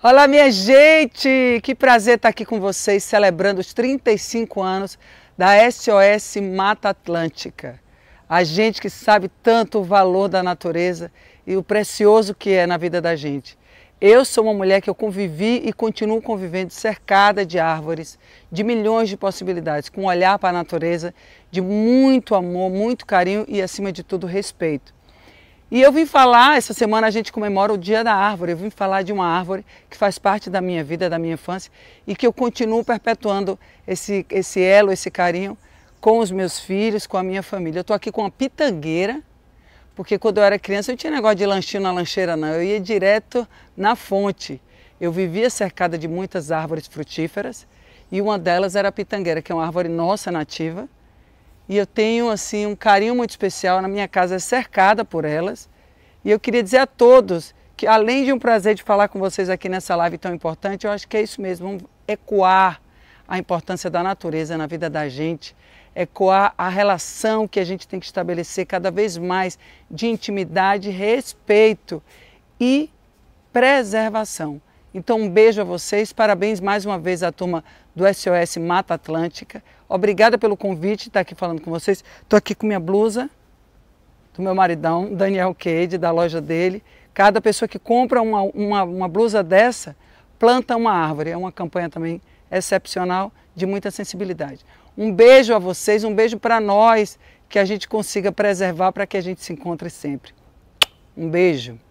Olá, minha gente! Que prazer estar aqui com vocês, celebrando os 35 anos da SOS Mata Atlântica. A gente que sabe tanto o valor da natureza e o precioso que é na vida da gente. Eu sou uma mulher que eu convivi e continuo convivendo cercada de árvores, de milhões de possibilidades, com um olhar para a natureza, de muito amor, muito carinho e, acima de tudo, respeito. E eu vim falar, essa semana a gente comemora o Dia da Árvore, eu vim falar de uma árvore que faz parte da minha vida, da minha infância e que eu continuo perpetuando esse, esse elo, esse carinho com os meus filhos, com a minha família. Eu estou aqui com uma pitangueira, porque quando eu era criança eu tinha negócio de lanchinho na lancheira não, eu ia direto na fonte. Eu vivia cercada de muitas árvores frutíferas e uma delas era a pitangueira, que é uma árvore nossa nativa e eu tenho assim um carinho muito especial. Na minha casa é cercada por elas. E eu queria dizer a todos que além de um prazer de falar com vocês aqui nessa live tão importante, eu acho que é isso mesmo, ecoar a importância da natureza na vida da gente, ecoar a relação que a gente tem que estabelecer cada vez mais de intimidade, respeito e preservação. Então, um beijo a vocês, parabéns mais uma vez à turma do SOS Mata Atlântica. Obrigada pelo convite, estar aqui falando com vocês. Estou aqui com minha blusa do meu maridão, Daniel Cade, da loja dele. Cada pessoa que compra uma, uma, uma blusa dessa, planta uma árvore. É uma campanha também excepcional, de muita sensibilidade. Um beijo a vocês, um beijo para nós, que a gente consiga preservar para que a gente se encontre sempre. Um beijo.